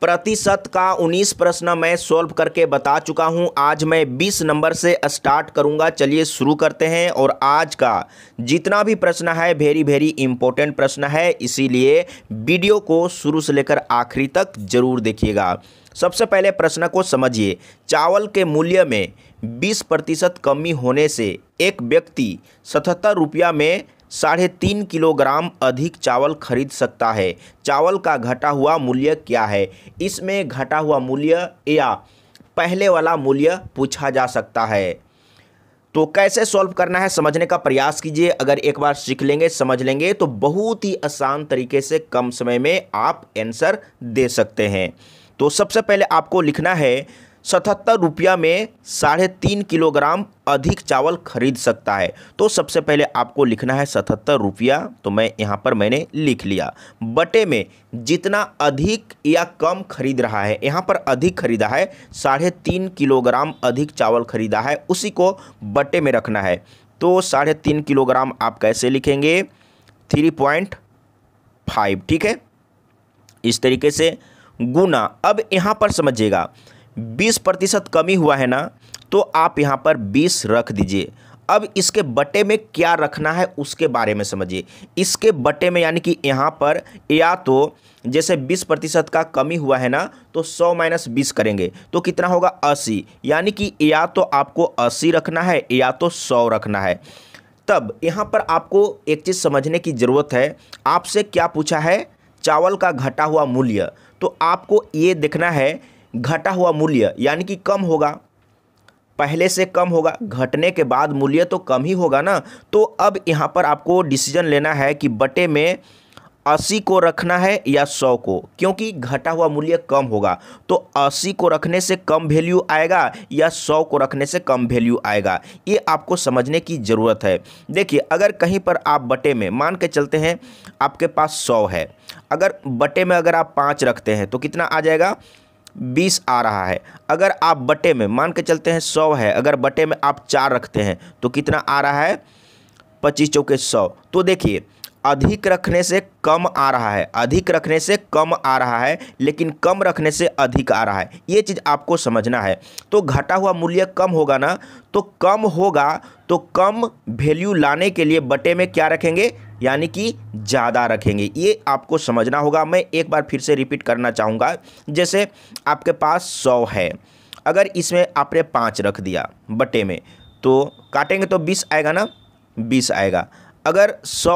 प्रतिशत का 19 प्रश्न मैं सॉल्व करके बता चुका हूं आज मैं 20 नंबर से स्टार्ट करूंगा चलिए शुरू करते हैं और आज का जितना भी प्रश्न है वेरी वेरी इंपॉर्टेंट प्रश्न है इसीलिए वीडियो को शुरू से लेकर आखिरी तक जरूर देखिएगा सबसे पहले प्रश्न को समझिए चावल के मूल्य में 20 प्रतिशत कमी होने से एक व्यक्ति सतहत्तर रुपया में साढ़े तीन किलोग्राम अधिक चावल खरीद सकता है चावल का घटा हुआ मूल्य क्या है इसमें घटा हुआ मूल्य या पहले वाला मूल्य पूछा जा सकता है तो कैसे सॉल्व करना है समझने का प्रयास कीजिए अगर एक बार सीख लेंगे समझ लेंगे तो बहुत ही आसान तरीके से कम समय में आप आंसर दे सकते हैं तो सबसे पहले आपको लिखना है सतहत्तर रुपया में साढ़े तीन किलोग्राम अधिक चावल खरीद सकता है तो सबसे पहले आपको लिखना है सतहत्तर रुपया तो मैं यहाँ पर मैंने लिख लिया बटे में जितना अधिक या कम खरीद रहा है यहाँ पर अधिक खरीदा है साढ़े तीन किलोग्राम अधिक चावल खरीदा है उसी को बटे में रखना है तो साढ़े तीन किलोग्राम आप कैसे लिखेंगे थ्री पॉइंट फाइव ठीक है इस तरीके से गुना अब यहाँ पर समझिएगा बीस प्रतिशत कमी हुआ है ना तो आप यहाँ पर बीस रख दीजिए अब इसके बटे में क्या रखना है उसके बारे में समझिए इसके बटे में यानी कि यहाँ पर या तो जैसे 20 प्रतिशत का कमी हुआ है ना तो 100 माइनस बीस करेंगे तो कितना होगा 80 यानी कि या तो आपको 80 रखना है या तो 100 रखना है तब यहाँ पर आपको एक चीज़ समझने की ज़रूरत है आपसे क्या पूछा है चावल का घटा हुआ मूल्य तो आपको ये देखना है घटा हुआ मूल्य यानी कि कम होगा पहले से कम होगा घटने के बाद मूल्य तो कम ही होगा ना तो अब यहाँ पर आपको डिसीजन लेना है कि बटे में अस्सी को रखना है या सौ को क्योंकि घटा हुआ मूल्य कम होगा तो अस्सी को रखने से कम वैल्यू आएगा या सौ को रखने से कम वैल्यू आएगा ये आपको समझने की ज़रूरत है देखिए अगर कहीं पर आप बटे में मान के चलते हैं आपके पास सौ है अगर बटे में अगर आप पाँच रखते हैं तो कितना आ जाएगा बीस आ रहा है अगर आप बटे में मान के चलते हैं सौ है अगर बटे में आप चार रखते हैं तो कितना आ रहा है पच्चीस चौके सौ तो देखिए अधिक रखने से कम आ रहा है अधिक रखने से कम आ रहा है लेकिन कम रखने से अधिक आ रहा है ये चीज़ आपको समझना है तो घटा हुआ मूल्य कम होगा ना तो कम होगा तो कम वैल्यू लाने के लिए बटे में क्या रखेंगे यानी कि ज़्यादा रखेंगे ये आपको समझना होगा मैं एक बार फिर से रिपीट करना चाहूँगा जैसे आपके पास सौ है अगर इसमें आपने पाँच रख दिया बटे में तो काटेंगे तो बीस आएगा ना बीस आएगा अगर सौ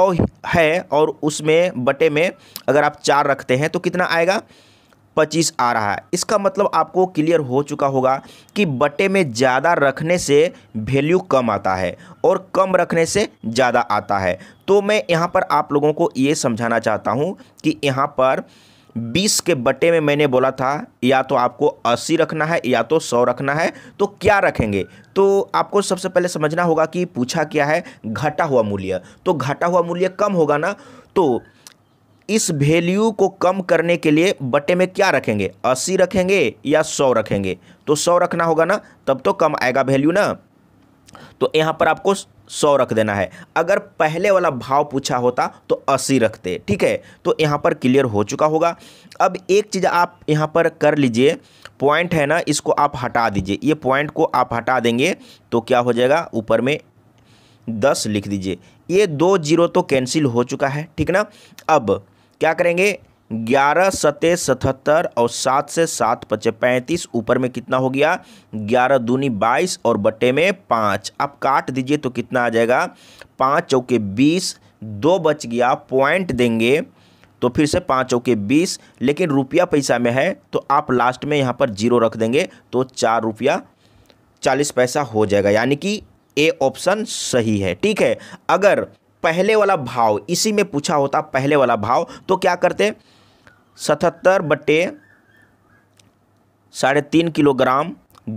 है और उसमें बटे में अगर आप चार रखते हैं तो कितना आएगा पच्चीस आ रहा है इसका मतलब आपको क्लियर हो चुका होगा कि बटे में ज़्यादा रखने से वैल्यू कम आता है और कम रखने से ज़्यादा आता है तो मैं यहाँ पर आप लोगों को ये समझाना चाहता हूँ कि यहाँ पर बीस के बटे में मैंने बोला था या तो आपको अस्सी रखना है या तो सौ रखना है तो क्या रखेंगे तो आपको सबसे पहले समझना होगा कि पूछा क्या है घटा हुआ मूल्य तो घटा हुआ मूल्य कम होगा ना तो इस वैल्यू को कम करने के लिए बटे में क्या रखेंगे अस्सी रखेंगे या सौ रखेंगे तो सौ रखना होगा ना तब तो कम आएगा वैल्यू ना तो यहाँ पर आपको सौ रख देना है अगर पहले वाला भाव पूछा होता तो अस्सी रखते ठीक है तो यहाँ पर क्लियर हो चुका होगा अब एक चीज़ आप यहाँ पर कर लीजिए पॉइंट है ना इसको आप हटा दीजिए ये पॉइंट को आप हटा देंगे तो क्या हो जाएगा ऊपर में दस लिख दीजिए ये दो जीरो तो कैंसिल हो चुका है ठीक ना अब क्या करेंगे ग्यारह सते सतहत्तर और सात से सात पचे पैंतीस ऊपर में कितना हो गया ग्यारह दूनी बाईस और बटे में पाँच आप काट दीजिए तो कितना आ जाएगा पाँच चौके बीस दो बच गया पॉइंट देंगे तो फिर से पाँच चौके बीस लेकिन रुपया पैसा में है तो आप लास्ट में यहाँ पर जीरो रख देंगे तो चार रुपया चालीस पैसा हो जाएगा यानी कि ए ऑप्शन सही है ठीक है अगर पहले वाला भाव इसी में पूछा होता पहले वाला भाव तो क्या करते सतहत्तर बटे साढ़े तीन किलोग्राम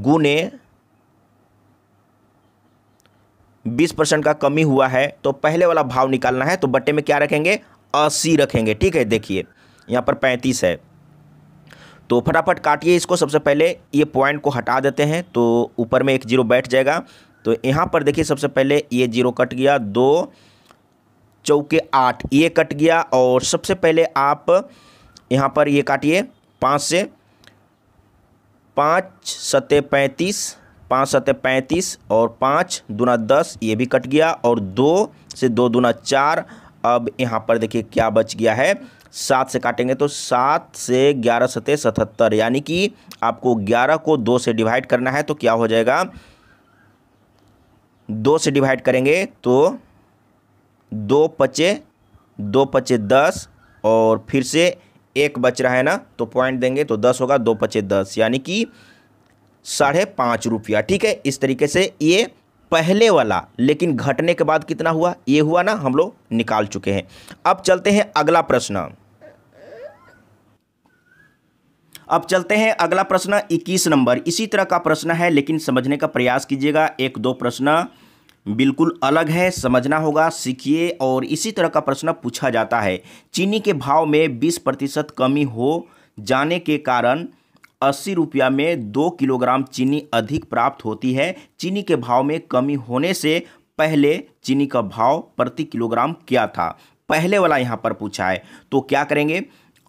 गुने बीस परसेंट का कमी हुआ है तो पहले वाला भाव निकालना है तो बट्टे में क्या रखेंगे अस्सी रखेंगे ठीक है देखिए यहाँ पर पैंतीस है तो फटाफट काटिए इसको सबसे पहले ये पॉइंट को हटा देते हैं तो ऊपर में एक जीरो बैठ जाएगा तो यहाँ पर देखिए सबसे पहले ये जीरो कट गया दो चौके आठ ये कट गया और सबसे पहले आप यहाँ पर ये काटिए पाँच से पाँच सत्ते पैंतीस पाँच सत्ते पैंतीस और पाँच दूना दस ये भी कट गया और दो से दो दूना चार अब यहाँ पर देखिए क्या बच गया है सात से काटेंगे तो सात से ग्यारह सतह सतहत्तर यानी कि आपको ग्यारह को दो से डिवाइड करना है तो क्या हो जाएगा दो से डिवाइड करेंगे तो दो पचे दो पचे दस और फिर से एक बच रहा है ना तो पॉइंट देंगे तो दस होगा दो पचे दस यानी कि साढ़े पाँच रुपया ठीक है इस तरीके से ये पहले वाला लेकिन घटने के बाद कितना हुआ ये हुआ ना हम लोग निकाल चुके हैं अब चलते हैं अगला प्रश्न अब चलते हैं अगला प्रश्न 21 नंबर इसी तरह का प्रश्न है लेकिन समझने का प्रयास कीजिएगा एक दो प्रश्न बिल्कुल अलग है समझना होगा सीखिए और इसी तरह का प्रश्न पूछा जाता है चीनी के भाव में 20 प्रतिशत कमी हो जाने के कारण अस्सी रुपया में दो किलोग्राम चीनी अधिक प्राप्त होती है चीनी के भाव में कमी होने से पहले चीनी का भाव प्रति किलोग्राम क्या था पहले वाला यहाँ पर पूछा है तो क्या करेंगे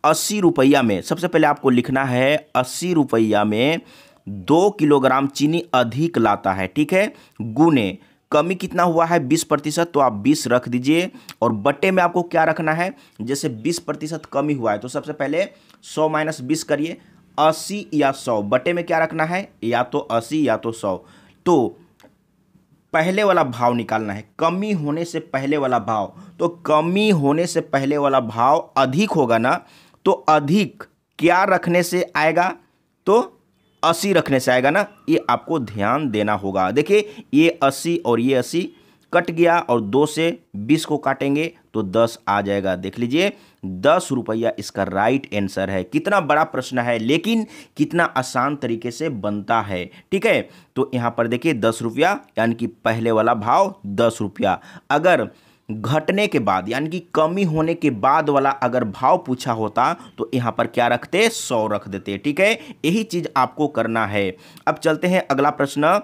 अस्सी रुपया में सबसे पहले आपको लिखना है अस्सी रुपया में दो किलोग्राम चीनी अधिक लाता है ठीक है गुने कमी कितना हुआ है बीस प्रतिशत तो आप बीस रख दीजिए और बट्टे में आपको क्या रखना है जैसे बीस प्रतिशत कमी हुआ है तो सबसे पहले सौ माइनस बीस करिए अस्सी या सौ बटे में क्या रखना है या तो अस्सी या तो सौ तो पहले वाला भाव निकालना है कमी होने से पहले वाला भाव तो कमी होने से पहले वाला भाव अधिक होगा ना तो अधिक क्या रखने से आएगा तो अस्सी रखने से आएगा ना ये आपको ध्यान देना होगा देखिए ये अस्सी और ये अस्सी कट गया और दो से बीस को काटेंगे तो दस आ जाएगा देख लीजिए दस रुपया इसका राइट आंसर है कितना बड़ा प्रश्न है लेकिन कितना आसान तरीके से बनता है ठीक है तो यहाँ पर देखिए दस रुपया यानी कि पहले वाला भाव दस रुपया अगर घटने के बाद यानी कि कमी होने के बाद वाला अगर भाव पूछा होता तो यहाँ पर क्या रखते सौ रख देते ठीक है यही चीज़ आपको करना है अब चलते हैं अगला प्रश्न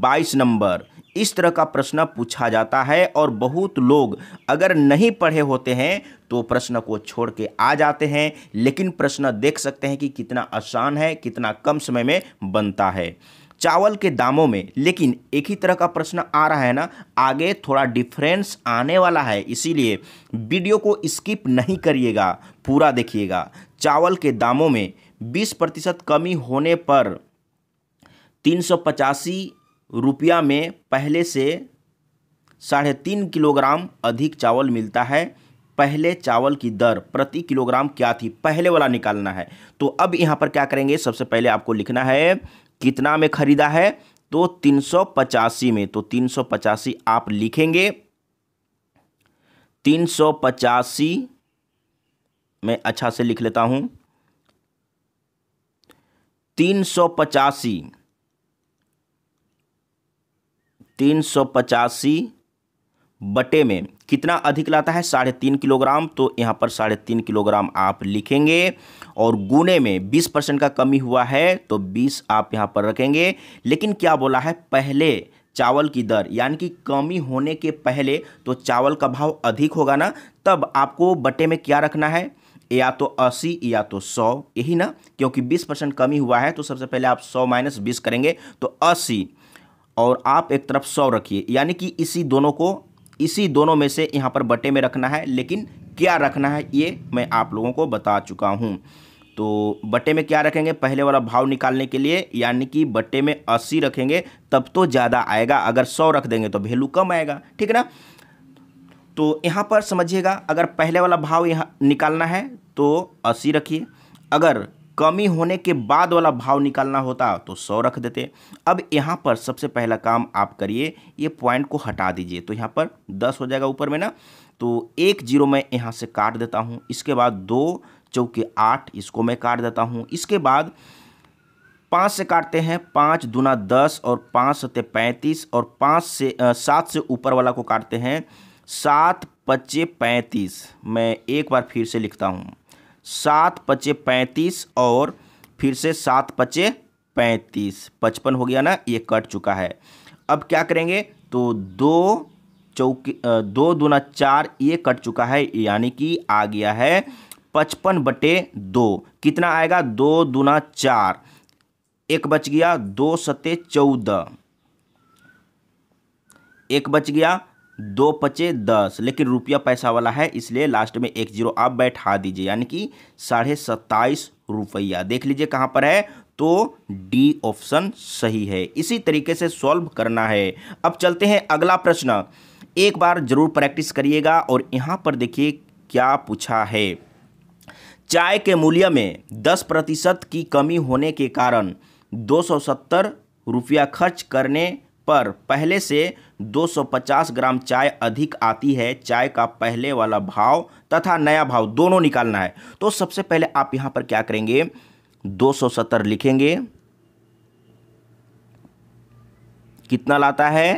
बाईस नंबर इस तरह का प्रश्न पूछा जाता है और बहुत लोग अगर नहीं पढ़े होते हैं तो प्रश्न को छोड़ के आ जाते हैं लेकिन प्रश्न देख सकते हैं कि कितना आसान है कितना कम समय में बनता है चावल के दामों में लेकिन एक ही तरह का प्रश्न आ रहा है ना आगे थोड़ा डिफरेंस आने वाला है इसीलिए वीडियो को स्किप नहीं करिएगा पूरा देखिएगा चावल के दामों में बीस प्रतिशत कमी होने पर तीन सौ पचासी रुपया में पहले से साढ़े तीन किलोग्राम अधिक चावल मिलता है पहले चावल की दर प्रति किलोग्राम क्या थी पहले वाला निकालना है तो अब यहाँ पर क्या करेंगे सबसे पहले आपको लिखना है कितना में खरीदा है तो तीन सौ पचासी में तो तीन सौ पचासी आप लिखेंगे तीन सौ पचासी मैं अच्छा से लिख लेता हूं तीन सौ पचासी तीन सौ पचासी बटे में कितना अधिक लाता है साढ़े तीन किलोग्राम तो यहाँ पर साढ़े तीन किलोग्राम आप लिखेंगे और गुने में बीस परसेंट का कमी हुआ है तो बीस आप यहाँ पर रखेंगे लेकिन क्या बोला है पहले चावल की दर यानी कि कमी होने के पहले तो चावल का भाव अधिक होगा ना तब आपको बटे में क्या रखना है या तो अस्सी या तो सौ यही ना क्योंकि बीस परसेंट कमी हुआ है तो सबसे पहले आप सौ माइनस बीस करेंगे तो अस्सी और आप एक तरफ सौ रखिए यानी कि इसी दोनों को इसी दोनों में से यहाँ पर बटे में रखना है लेकिन क्या रखना है ये मैं आप लोगों को बता चुका हूँ तो बटे में क्या रखेंगे पहले वाला भाव निकालने के लिए यानी कि बटे में अस्सी रखेंगे तब तो ज़्यादा आएगा अगर सौ रख देंगे तो वैल्यू कम आएगा ठीक ना तो यहाँ पर समझिएगा अगर पहले वाला भाव यहाँ निकालना है तो अस्सी रखिए अगर कमी होने के बाद वाला भाव निकालना होता तो सौ रख देते अब यहाँ पर सबसे पहला काम आप करिए ये पॉइंट को हटा दीजिए तो यहाँ पर दस हो जाएगा ऊपर में ना तो एक जीरो मैं यहाँ से काट देता हूँ इसके बाद दो चौके आठ इसको मैं काट देता हूँ इसके बाद पाँच से काटते हैं पाँच दुना दस और पाँच सत्य पैंतीस और पाँच से सात से ऊपर वाला को काटते हैं सात पच्चे पैंतीस मैं एक बार फिर से लिखता हूँ सात पचे पैंतीस और फिर से सात पचे पैंतीस पचपन हो गया ना ये कट चुका है अब क्या करेंगे तो दो चौकी दो दुना चार ये कट चुका है यानी कि आ गया है पचपन बटे दो कितना आएगा दो दुना चार एक बच गया दो सते चौदह एक बच गया दो पचे दस लेकिन रुपया पैसा वाला है इसलिए लास्ट में एक जीरो आप बैठा दीजिए यानी कि साढ़े सत्ताईस रुपया देख लीजिए कहाँ पर है तो डी ऑप्शन सही है इसी तरीके से सॉल्व करना है अब चलते हैं अगला प्रश्न एक बार जरूर प्रैक्टिस करिएगा और यहाँ पर देखिए क्या पूछा है चाय के मूल्य में दस प्रतिशत की कमी होने के कारण दो सौ सत्तर रुपया खर्च करने पर पहले से 250 ग्राम चाय अधिक आती है चाय का पहले वाला भाव तथा नया भाव दोनों निकालना है तो सबसे पहले आप यहां पर क्या करेंगे 270 लिखेंगे कितना लाता है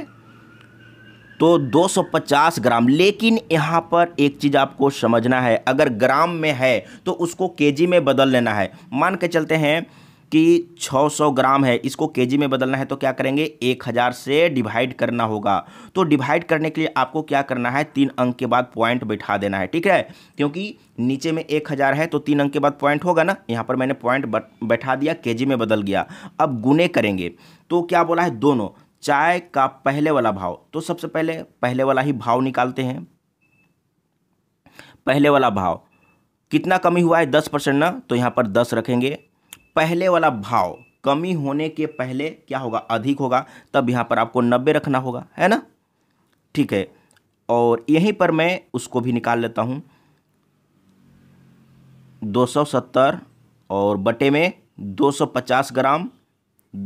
तो 250 ग्राम लेकिन यहाँ पर एक चीज़ आपको समझना है अगर ग्राम में है तो उसको केजी में बदल लेना है मान के चलते हैं कि 600 ग्राम है इसको केजी में बदलना है तो क्या करेंगे 1000 से डिवाइड करना होगा तो डिवाइड करने के लिए आपको क्या करना है तीन अंक के बाद पॉइंट बैठा देना है ठीक है क्योंकि नीचे में 1000 है तो तीन अंक के बाद पॉइंट होगा ना यहाँ पर मैंने पॉइंट बैठा दिया के में बदल गया अब गुने करेंगे तो क्या बोला है दोनों चाय का पहले वाला भाव तो सबसे पहले पहले वाला ही भाव निकालते हैं पहले वाला भाव कितना कमी हुआ है दस परसेंट ना तो यहाँ पर दस रखेंगे पहले वाला भाव कमी होने के पहले क्या होगा अधिक होगा तब यहाँ पर आपको नब्बे रखना होगा है ना ठीक है और यहीं पर मैं उसको भी निकाल लेता हूँ दो सौ सत्तर और बटे में दो सौ पचास ग्राम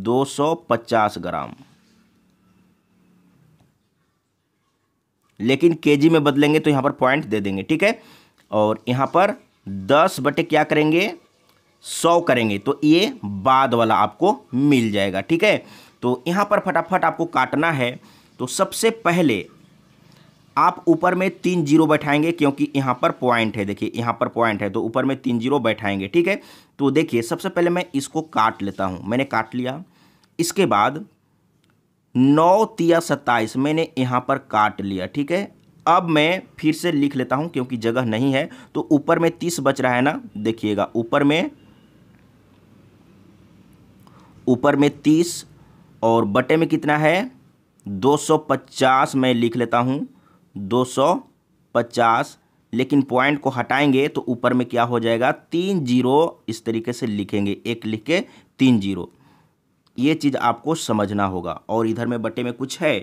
दो सौ पचास ग्राम लेकिन केजी में बदलेंगे तो यहाँ पर पॉइंट दे देंगे ठीक है और यहाँ पर दस बटे क्या करेंगे सौ करेंगे तो ये बाद वाला आपको मिल जाएगा ठीक है तो यहाँ पर फटाफट आपको काटना है तो सबसे पहले आप ऊपर में तीन जीरो बैठाएंगे क्योंकि यहाँ पर पॉइंट है देखिए यहाँ पर पॉइंट है तो ऊपर में तीन जीरो बैठाएंगे ठीक है तो देखिए सबसे पहले मैं इसको काट लेता हूँ मैंने काट लिया इसके बाद नौ तिया सत्ताईस मैंने यहाँ पर काट लिया ठीक है अब मैं फिर से लिख लेता हूँ क्योंकि जगह नहीं है तो ऊपर में तीस बच रहा है ना देखिएगा ऊपर में ऊपर में तीस और बटे में कितना है 250 मैं लिख लेता हूँ 250 लेकिन पॉइंट को हटाएंगे तो ऊपर में क्या हो जाएगा तीन जीरो इस तरीके से लिखेंगे एक लिख के तीन जीरो ये चीज़ आपको समझना होगा और इधर में बटे में कुछ है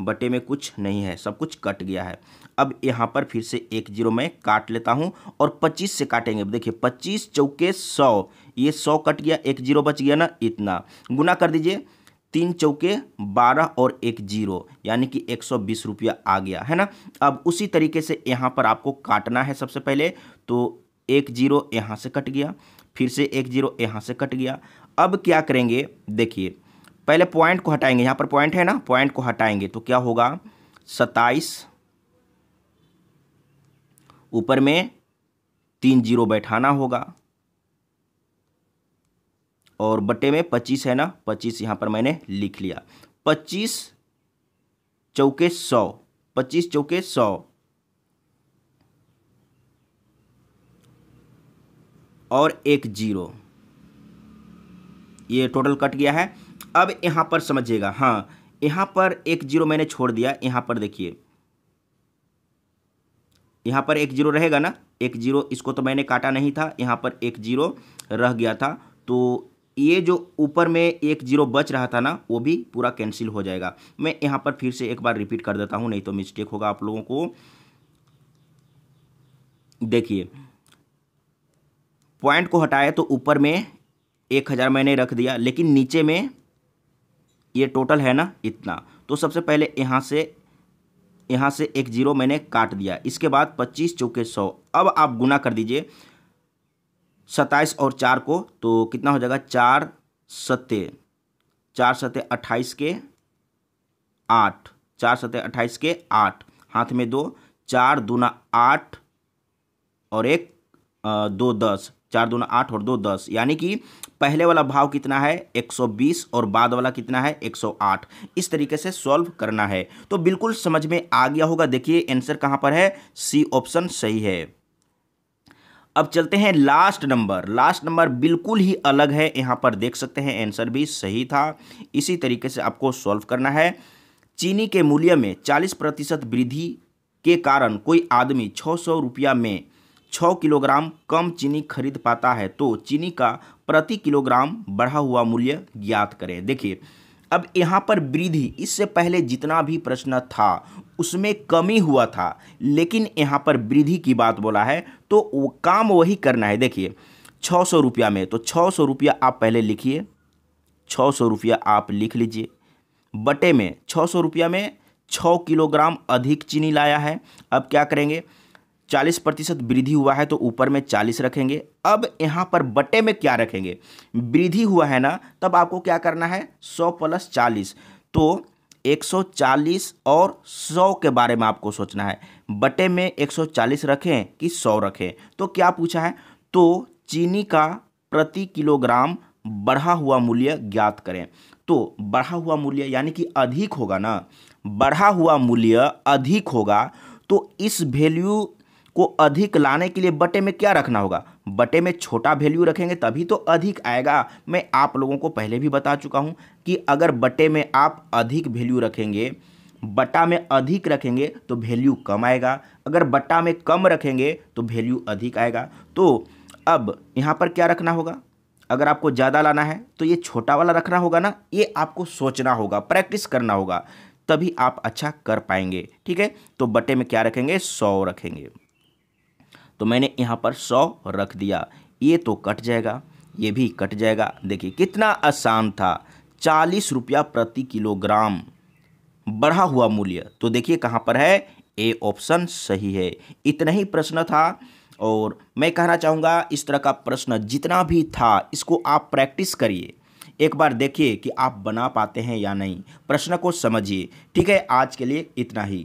बटे में कुछ नहीं है सब कुछ कट गया है अब यहाँ पर फिर से एक जीरो में काट लेता हूँ और पच्चीस से काटेंगे देखिए पच्चीस चौके सौ ये सौ कट गया एक जीरो बच गया ना इतना गुना कर दीजिए तीन चौके बारह और एक जीरो यानी कि एक सौ बीस रुपया आ गया है ना अब उसी तरीके से यहाँ पर आपको काटना है सबसे पहले तो एक जीरो यहाँ से कट गया फिर से एक जीरो यहाँ से कट गया अब क्या करेंगे देखिए पहले पॉइंट को हटाएंगे यहाँ पर पॉइंट है ना पॉइंट को हटाएंगे तो क्या होगा सत्ताईस ऊपर में तीन जीरो बैठाना होगा और बटे में पच्चीस है ना पच्चीस यहाँ पर मैंने लिख लिया पच्चीस चौके सौ पच्चीस चौके सौ और एक जीरो ये टोटल कट गया है अब यहाँ पर समझिएगा हाँ यहाँ पर एक जीरो मैंने छोड़ दिया यहाँ पर देखिए यहाँ पर एक जीरो रहेगा ना एक जीरो इसको तो मैंने काटा नहीं था यहाँ पर एक जीरो रह गया था तो ये जो ऊपर में एक जीरो बच रहा था ना वो भी पूरा कैंसिल हो जाएगा मैं यहाँ पर फिर से एक बार रिपीट कर देता हूँ नहीं तो मिस्टेक होगा आप लोगों को देखिए पॉइंट को हटाए तो ऊपर में एक हज़ार मैंने रख दिया लेकिन नीचे में ये टोटल है ना इतना तो सबसे पहले यहाँ से यहाँ से एक जीरो मैंने काट दिया इसके बाद पच्चीस चौके सौ अब आप गुना कर दीजिए सत्ताईस और चार को तो कितना हो जाएगा चार सत्य चार सत्य अट्ठाईस के आठ चार सत्य अट्ठाईस के आठ हाथ में दो चार दूना आठ और एक आ, दो दस चार दूना आठ और दो दस यानी कि पहले वाला भाव कितना है 120 और बाद वाला कितना है 108 इस तरीके से सॉल्व करना है तो बिल्कुल समझ में आ गया होगा देखिए आंसर कहाँ पर है सी ऑप्शन सही है अब चलते हैं लास्ट नंबर लास्ट नंबर बिल्कुल ही अलग है यहाँ पर देख सकते हैं आंसर भी सही था इसी तरीके से आपको सॉल्व करना है चीनी के मूल्य में चालीस प्रतिशत वृद्धि के कारण कोई आदमी छः सौ रुपया में छः किलोग्राम कम चीनी खरीद पाता है तो चीनी का प्रति किलोग्राम बढ़ा हुआ मूल्य ज्ञात करें देखिए अब यहाँ पर वृद्धि इससे पहले जितना भी प्रश्न था उसमें कमी हुआ था लेकिन यहाँ पर वृद्धि की बात बोला है तो वो काम वही करना है देखिए छः सौ रुपया में तो छः सौ रुपया आप पहले लिखिए छः सौ रुपया आप लिख लीजिए बटे में छः सौ रुपया में छः किलोग्राम अधिक चीनी लाया है अब क्या करेंगे 40 प्रतिशत वृद्धि हुआ है तो ऊपर में 40 रखेंगे अब यहाँ पर बटे में क्या रखेंगे वृद्धि हुआ है ना तब आपको क्या करना है 100 प्लस चालीस तो 140 और 100 के बारे में आपको सोचना है बटे में 140 रखें कि 100 रखें तो क्या पूछा है तो चीनी का प्रति किलोग्राम बढ़ा हुआ मूल्य ज्ञात करें तो बढ़ा हुआ मूल्य यानी कि अधिक होगा ना बढ़ा हुआ मूल्य अधिक होगा तो इस वैल्यू को अधिक लाने के लिए बटे में क्या रखना होगा बटे में छोटा वैल्यू रखेंगे तभी तो अधिक आएगा मैं आप लोगों को पहले भी बता चुका हूँ कि अगर बटे में आप अधिक वैल्यू रखेंगे बटा में अधिक रखेंगे तो वैल्यू कम आएगा अगर बटा में कम रखेंगे तो वैल्यू अधिक आएगा तो अब यहाँ पर क्या रखना होगा अगर आपको ज़्यादा लाना है तो ये छोटा वाला रखना होगा ना ये आपको सोचना होगा प्रैक्टिस करना होगा तभी आप अच्छा कर पाएंगे ठीक है तो बटे में क्या रखेंगे सौ रखेंगे तो मैंने यहाँ पर सौ रख दिया ये तो कट जाएगा ये भी कट जाएगा देखिए कितना आसान था चालीस रुपया प्रति किलोग्राम बढ़ा हुआ मूल्य तो देखिए कहाँ पर है ए ऑप्शन सही है इतना ही प्रश्न था और मैं कहना चाहूँगा इस तरह का प्रश्न जितना भी था इसको आप प्रैक्टिस करिए एक बार देखिए कि आप बना पाते हैं या नहीं प्रश्न को समझिए ठीक है आज के लिए इतना ही